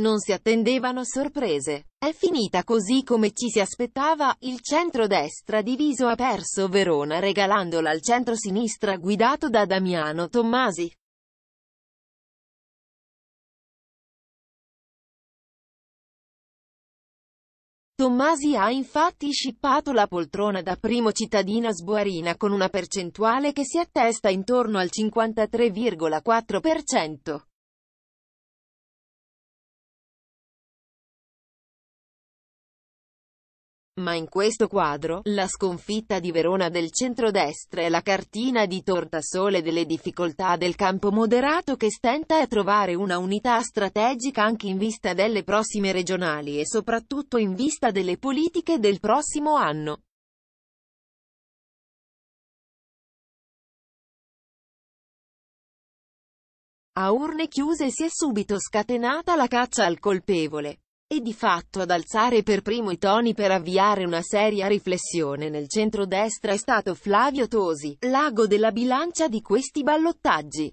Non si attendevano sorprese. È finita così come ci si aspettava, il centro-destra diviso ha perso Verona regalandola al centro-sinistra guidato da Damiano Tommasi. Tommasi ha infatti scippato la poltrona da primo cittadina sboarina con una percentuale che si attesta intorno al 53,4%. Ma in questo quadro, la sconfitta di Verona del centrodestra è la cartina di tortasole delle difficoltà del campo moderato che stenta a trovare una unità strategica anche in vista delle prossime regionali e soprattutto in vista delle politiche del prossimo anno. A urne chiuse si è subito scatenata la caccia al colpevole e di fatto ad alzare per primo i toni per avviare una seria riflessione nel centrodestra è stato Flavio Tosi, l'ago della bilancia di questi ballottaggi.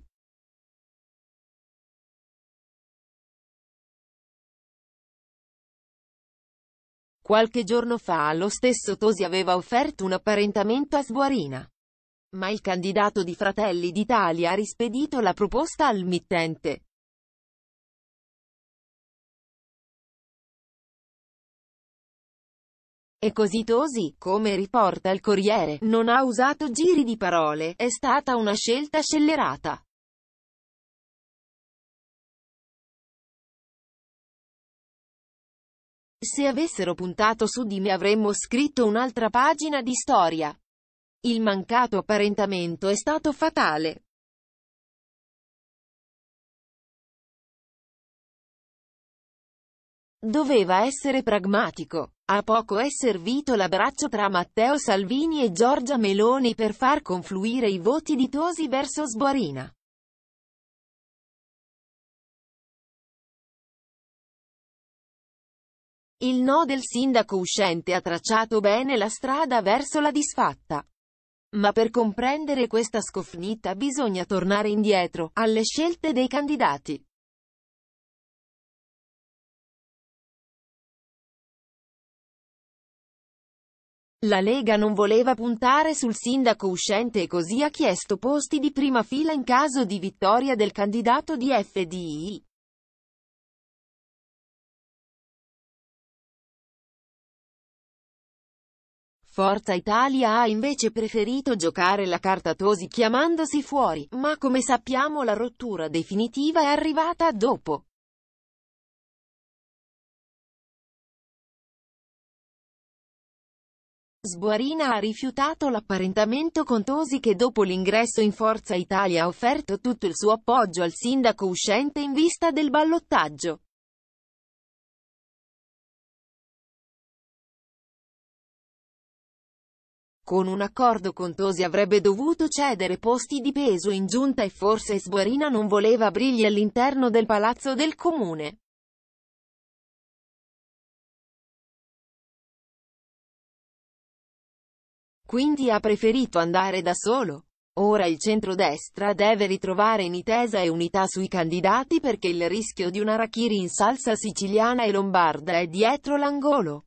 Qualche giorno fa lo stesso Tosi aveva offerto un apparentamento a Sguarina. Ma il candidato di Fratelli d'Italia ha rispedito la proposta al mittente. E così Tosi, come riporta il Corriere, non ha usato giri di parole, è stata una scelta scellerata. Se avessero puntato su di me avremmo scritto un'altra pagina di storia. Il mancato apparentamento è stato fatale. Doveva essere pragmatico. A poco è servito l'abbraccio tra Matteo Salvini e Giorgia Meloni per far confluire i voti di Tosi verso Sbuarina. Il no del sindaco uscente ha tracciato bene la strada verso la disfatta. Ma per comprendere questa scofnita bisogna tornare indietro, alle scelte dei candidati. La Lega non voleva puntare sul sindaco uscente e così ha chiesto posti di prima fila in caso di vittoria del candidato di FDI. Forza Italia ha invece preferito giocare la carta Tosi chiamandosi fuori, ma come sappiamo la rottura definitiva è arrivata dopo. Sbuarina ha rifiutato l'apparentamento con Tosi che dopo l'ingresso in Forza Italia ha offerto tutto il suo appoggio al sindaco uscente in vista del ballottaggio. Con un accordo con Tosi avrebbe dovuto cedere posti di peso in giunta e forse Sbuarina non voleva brigli all'interno del palazzo del comune. Quindi ha preferito andare da solo. Ora il centrodestra deve ritrovare nitesa e unità sui candidati perché il rischio di una Rachiri in salsa siciliana e lombarda è dietro l'angolo.